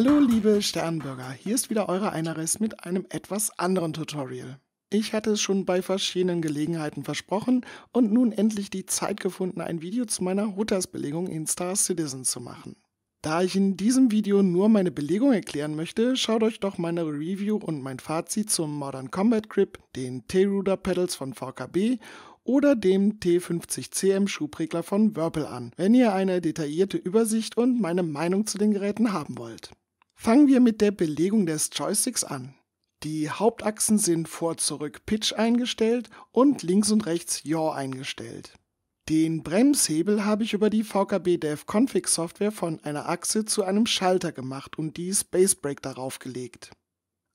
Hallo liebe Sternbürger, hier ist wieder eure Einaris mit einem etwas anderen Tutorial. Ich hatte es schon bei verschiedenen Gelegenheiten versprochen und nun endlich die Zeit gefunden, ein Video zu meiner Hutters-Belegung in Star Citizen zu machen. Da ich in diesem Video nur meine Belegung erklären möchte, schaut euch doch meine Review und mein Fazit zum Modern Combat Grip, den T-Ruder Pedals von VKB oder dem T50CM Schubregler von Whirlpool an, wenn ihr eine detaillierte Übersicht und meine Meinung zu den Geräten haben wollt. Fangen wir mit der Belegung des Joysticks an. Die Hauptachsen sind vor-zurück-Pitch eingestellt und links und rechts Yaw eingestellt. Den Bremshebel habe ich über die VKB Dev Config Software von einer Achse zu einem Schalter gemacht und die Spacebrake darauf gelegt.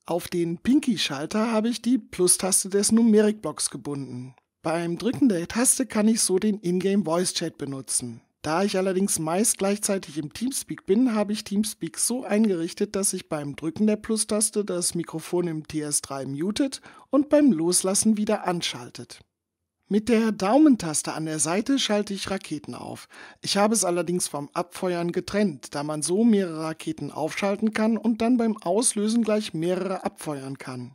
Auf den Pinky-Schalter habe ich die Plus-Taste des Numerikblocks gebunden. Beim Drücken der Taste kann ich so den Ingame Voice Chat benutzen. Da ich allerdings meist gleichzeitig im Teamspeak bin, habe ich Teamspeak so eingerichtet, dass sich beim Drücken der Plus-Taste das Mikrofon im TS3 mutet und beim Loslassen wieder anschaltet. Mit der Daumentaste an der Seite schalte ich Raketen auf. Ich habe es allerdings vom Abfeuern getrennt, da man so mehrere Raketen aufschalten kann und dann beim Auslösen gleich mehrere abfeuern kann.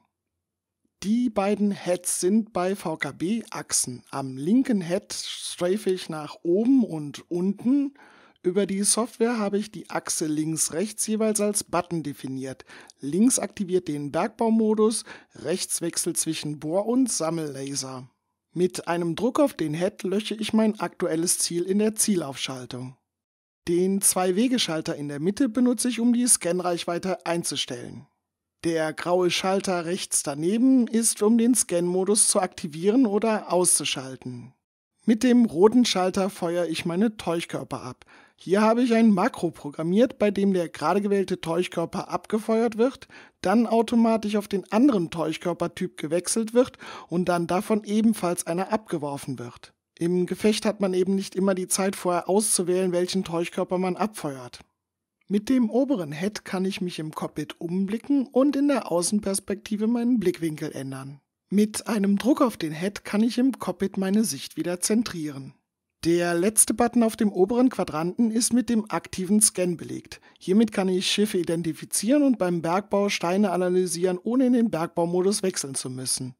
Die beiden Heads sind bei VKB-Achsen. Am linken Head strafe ich nach oben und unten. Über die Software habe ich die Achse links-rechts jeweils als Button definiert. Links aktiviert den Bergbaumodus, rechts wechselt zwischen Bohr- und Sammellaser. Mit einem Druck auf den Head lösche ich mein aktuelles Ziel in der Zielaufschaltung. Den zwei wegeschalter in der Mitte benutze ich, um die Scanreichweite einzustellen. Der graue Schalter rechts daneben ist, um den Scan-Modus zu aktivieren oder auszuschalten. Mit dem roten Schalter feuere ich meine Täuschkörper ab. Hier habe ich ein Makro programmiert, bei dem der gerade gewählte Täuschkörper abgefeuert wird, dann automatisch auf den anderen Täuschkörpertyp gewechselt wird und dann davon ebenfalls einer abgeworfen wird. Im Gefecht hat man eben nicht immer die Zeit vorher auszuwählen, welchen Täuschkörper man abfeuert. Mit dem oberen Head kann ich mich im Cockpit umblicken und in der Außenperspektive meinen Blickwinkel ändern. Mit einem Druck auf den Head kann ich im Cockpit meine Sicht wieder zentrieren. Der letzte Button auf dem oberen Quadranten ist mit dem aktiven Scan belegt. Hiermit kann ich Schiffe identifizieren und beim Bergbau Steine analysieren, ohne in den Bergbaumodus wechseln zu müssen.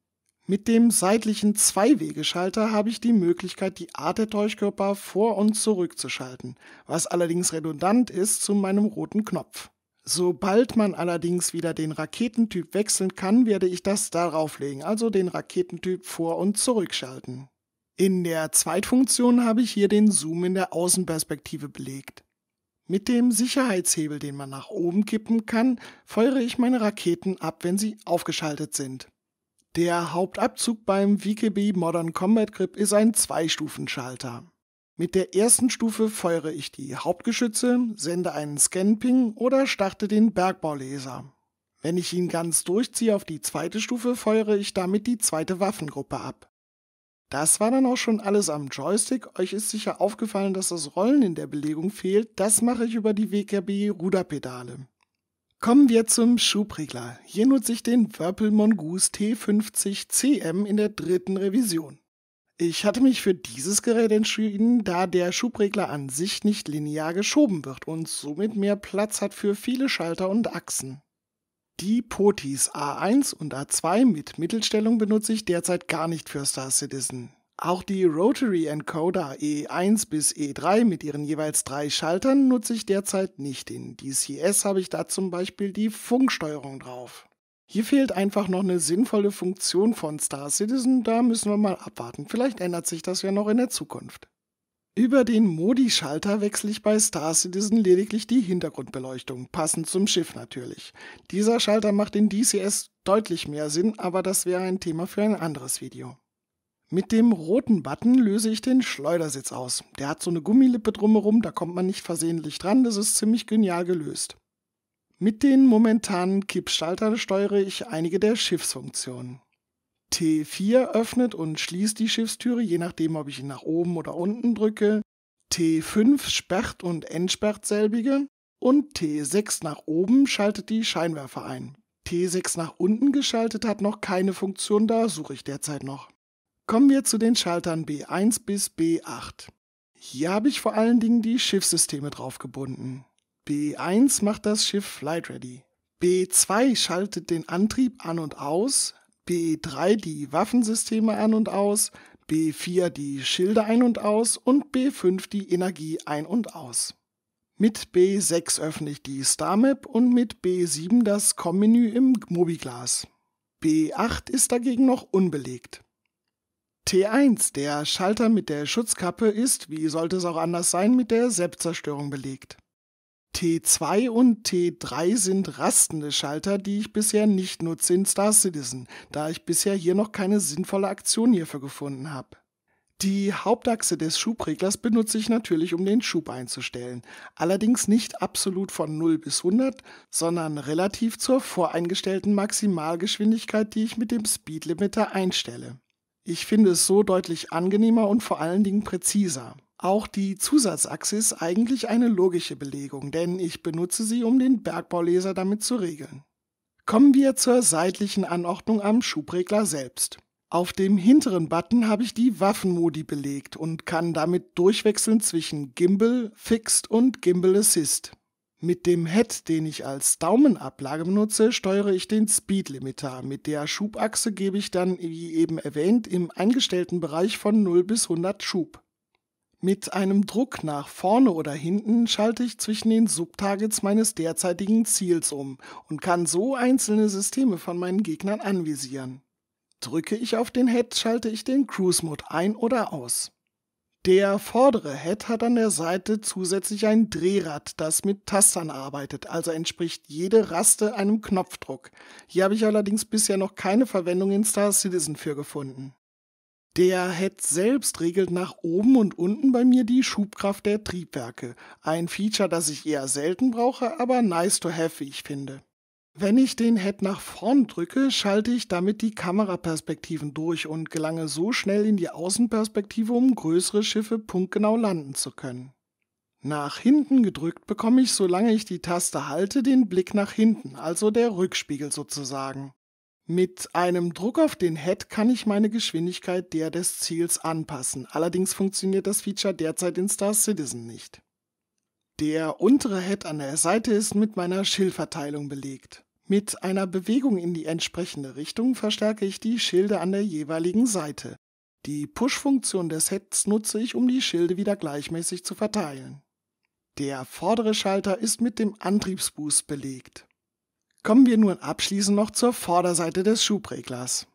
Mit dem seitlichen Zwei-Wegeschalter habe ich die Möglichkeit, die Art der Täuschkörper vor- und zurückzuschalten, was allerdings redundant ist zu meinem roten Knopf. Sobald man allerdings wieder den Raketentyp wechseln kann, werde ich das darauf legen, also den Raketentyp vor- und zurückschalten. In der Zweitfunktion habe ich hier den Zoom in der Außenperspektive belegt. Mit dem Sicherheitshebel, den man nach oben kippen kann, feuere ich meine Raketen ab, wenn sie aufgeschaltet sind. Der Hauptabzug beim WKB Modern Combat Grip ist ein Zweistufenschalter. Mit der ersten Stufe feuere ich die Hauptgeschütze, sende einen Scanping oder starte den Bergbauleser. Wenn ich ihn ganz durchziehe auf die zweite Stufe, feuere ich damit die zweite Waffengruppe ab. Das war dann auch schon alles am Joystick. Euch ist sicher aufgefallen, dass das Rollen in der Belegung fehlt. Das mache ich über die WKB Ruderpedale. Kommen wir zum Schubregler. Hier nutze ich den Purple Mongoose T50CM in der dritten Revision. Ich hatte mich für dieses Gerät entschieden, da der Schubregler an sich nicht linear geschoben wird und somit mehr Platz hat für viele Schalter und Achsen. Die Potis A1 und A2 mit Mittelstellung benutze ich derzeit gar nicht für Star Citizen. Auch die Rotary Encoder E1 bis E3 mit ihren jeweils drei Schaltern nutze ich derzeit nicht. In DCS habe ich da zum Beispiel die Funksteuerung drauf. Hier fehlt einfach noch eine sinnvolle Funktion von Star Citizen, da müssen wir mal abwarten. Vielleicht ändert sich das ja noch in der Zukunft. Über den Modi-Schalter wechsle ich bei Star Citizen lediglich die Hintergrundbeleuchtung, passend zum Schiff natürlich. Dieser Schalter macht in DCS deutlich mehr Sinn, aber das wäre ein Thema für ein anderes Video. Mit dem roten Button löse ich den Schleudersitz aus. Der hat so eine Gummilippe drumherum, da kommt man nicht versehentlich dran. Das ist ziemlich genial gelöst. Mit den momentanen Kippschaltern steuere ich einige der Schiffsfunktionen. T4 öffnet und schließt die Schiffstüre, je nachdem, ob ich ihn nach oben oder unten drücke. T5 sperrt und entsperrt selbige. Und T6 nach oben schaltet die Scheinwerfer ein. T6 nach unten geschaltet hat noch keine Funktion, da suche ich derzeit noch. Kommen wir zu den Schaltern B1 bis B8. Hier habe ich vor allen Dingen die Schiffssysteme draufgebunden. B1 macht das Schiff flight ready. B2 schaltet den Antrieb an und aus, B3 die Waffensysteme an und aus, B4 die Schilde ein und aus und B5 die Energie ein und aus. Mit B6 öffne ich die Star Map und mit B7 das COM-Menü im Mobiglas. B8 ist dagegen noch unbelegt. T1, der Schalter mit der Schutzkappe, ist, wie sollte es auch anders sein, mit der Selbstzerstörung belegt. T2 und T3 sind rastende Schalter, die ich bisher nicht nutze in Star Citizen, da ich bisher hier noch keine sinnvolle Aktion hierfür gefunden habe. Die Hauptachse des Schubreglers benutze ich natürlich, um den Schub einzustellen. Allerdings nicht absolut von 0 bis 100, sondern relativ zur voreingestellten Maximalgeschwindigkeit, die ich mit dem Speedlimiter einstelle. Ich finde es so deutlich angenehmer und vor allen Dingen präziser. Auch die Zusatzachse ist eigentlich eine logische Belegung, denn ich benutze sie, um den Bergbauleser damit zu regeln. Kommen wir zur seitlichen Anordnung am Schubregler selbst. Auf dem hinteren Button habe ich die Waffenmodi belegt und kann damit durchwechseln zwischen Gimbal, Fixed und Gimbal Assist. Mit dem Head, den ich als Daumenablage benutze, steuere ich den Speedlimiter. Mit der Schubachse gebe ich dann, wie eben erwähnt, im eingestellten Bereich von 0 bis 100 Schub. Mit einem Druck nach vorne oder hinten schalte ich zwischen den Subtargets meines derzeitigen Ziels um und kann so einzelne Systeme von meinen Gegnern anvisieren. Drücke ich auf den Head, schalte ich den Cruise Mode ein oder aus. Der vordere Head hat an der Seite zusätzlich ein Drehrad, das mit Tastern arbeitet, also entspricht jede Raste einem Knopfdruck. Hier habe ich allerdings bisher noch keine Verwendung in Star Citizen für gefunden. Der Head selbst regelt nach oben und unten bei mir die Schubkraft der Triebwerke. Ein Feature, das ich eher selten brauche, aber nice to have, wie ich finde. Wenn ich den Head nach vorn drücke, schalte ich damit die Kameraperspektiven durch und gelange so schnell in die Außenperspektive, um größere Schiffe punktgenau landen zu können. Nach hinten gedrückt bekomme ich, solange ich die Taste halte, den Blick nach hinten, also der Rückspiegel sozusagen. Mit einem Druck auf den Head kann ich meine Geschwindigkeit der des Ziels anpassen. Allerdings funktioniert das Feature derzeit in Star Citizen nicht. Der untere Head an der Seite ist mit meiner Schildverteilung belegt. Mit einer Bewegung in die entsprechende Richtung verstärke ich die Schilde an der jeweiligen Seite. Die Push-Funktion des Heads nutze ich, um die Schilde wieder gleichmäßig zu verteilen. Der vordere Schalter ist mit dem Antriebsboost belegt. Kommen wir nun abschließend noch zur Vorderseite des Schubreglers.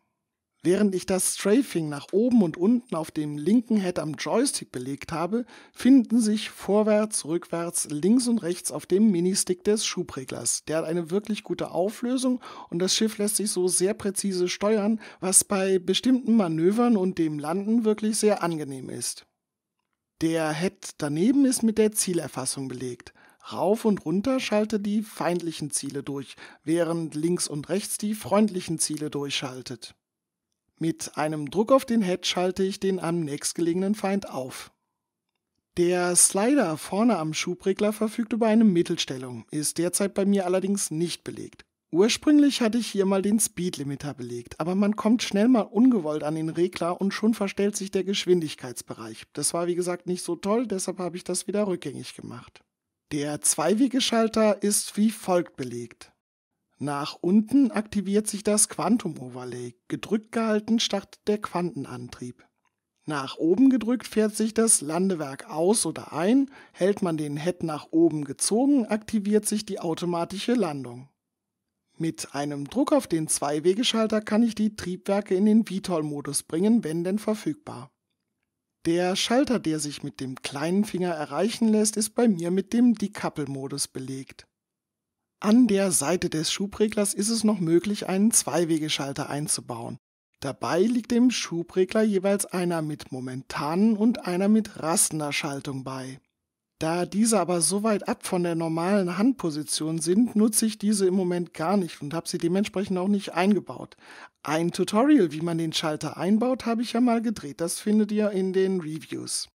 Während ich das Strafing nach oben und unten auf dem linken Head am Joystick belegt habe, finden sich vorwärts, rückwärts, links und rechts auf dem Ministick des Schubreglers. Der hat eine wirklich gute Auflösung und das Schiff lässt sich so sehr präzise steuern, was bei bestimmten Manövern und dem Landen wirklich sehr angenehm ist. Der Head daneben ist mit der Zielerfassung belegt. Rauf und runter schalte die feindlichen Ziele durch, während links und rechts die freundlichen Ziele durchschaltet. Mit einem Druck auf den Head schalte ich den am nächstgelegenen Feind auf. Der Slider vorne am Schubregler verfügt über eine Mittelstellung, ist derzeit bei mir allerdings nicht belegt. Ursprünglich hatte ich hier mal den Speedlimiter belegt, aber man kommt schnell mal ungewollt an den Regler und schon verstellt sich der Geschwindigkeitsbereich. Das war wie gesagt nicht so toll, deshalb habe ich das wieder rückgängig gemacht. Der Zweiwegeschalter ist wie folgt belegt. Nach unten aktiviert sich das Quantum Overlay. Gedrückt gehalten startet der Quantenantrieb. Nach oben gedrückt fährt sich das Landewerk aus oder ein, hält man den Head nach oben gezogen, aktiviert sich die automatische Landung. Mit einem Druck auf den Zwei-Wegeschalter kann ich die Triebwerke in den VTOL-Modus bringen, wenn denn verfügbar. Der Schalter, der sich mit dem kleinen Finger erreichen lässt, ist bei mir mit dem Decouple-Modus belegt. An der Seite des Schubreglers ist es noch möglich, einen Zweiwegeschalter einzubauen. Dabei liegt dem Schubregler jeweils einer mit momentanen und einer mit rastender Schaltung bei. Da diese aber so weit ab von der normalen Handposition sind, nutze ich diese im Moment gar nicht und habe sie dementsprechend auch nicht eingebaut. Ein Tutorial, wie man den Schalter einbaut, habe ich ja mal gedreht. Das findet ihr in den Reviews.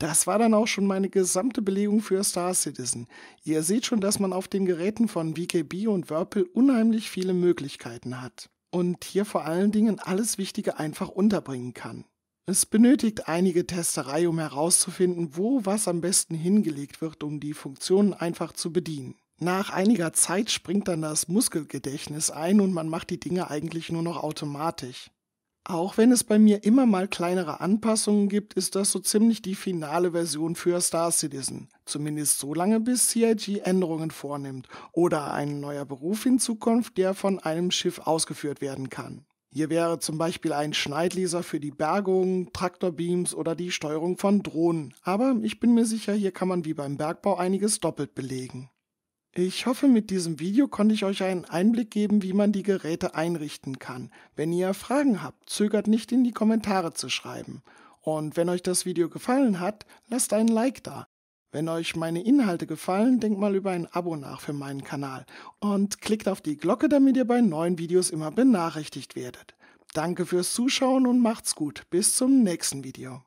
Das war dann auch schon meine gesamte Belegung für Star Citizen. Ihr seht schon, dass man auf den Geräten von VKB und Wörpel unheimlich viele Möglichkeiten hat und hier vor allen Dingen alles Wichtige einfach unterbringen kann. Es benötigt einige Testerei, um herauszufinden, wo was am besten hingelegt wird, um die Funktionen einfach zu bedienen. Nach einiger Zeit springt dann das Muskelgedächtnis ein und man macht die Dinge eigentlich nur noch automatisch. Auch wenn es bei mir immer mal kleinere Anpassungen gibt, ist das so ziemlich die finale Version für Star Citizen. Zumindest so lange, bis CIG Änderungen vornimmt oder ein neuer Beruf in Zukunft, der von einem Schiff ausgeführt werden kann. Hier wäre zum Beispiel ein Schneidleser für die Bergung, Traktorbeams oder die Steuerung von Drohnen. Aber ich bin mir sicher, hier kann man wie beim Bergbau einiges doppelt belegen. Ich hoffe, mit diesem Video konnte ich euch einen Einblick geben, wie man die Geräte einrichten kann. Wenn ihr Fragen habt, zögert nicht in die Kommentare zu schreiben. Und wenn euch das Video gefallen hat, lasst einen Like da. Wenn euch meine Inhalte gefallen, denkt mal über ein Abo nach für meinen Kanal und klickt auf die Glocke, damit ihr bei neuen Videos immer benachrichtigt werdet. Danke fürs Zuschauen und macht's gut. Bis zum nächsten Video.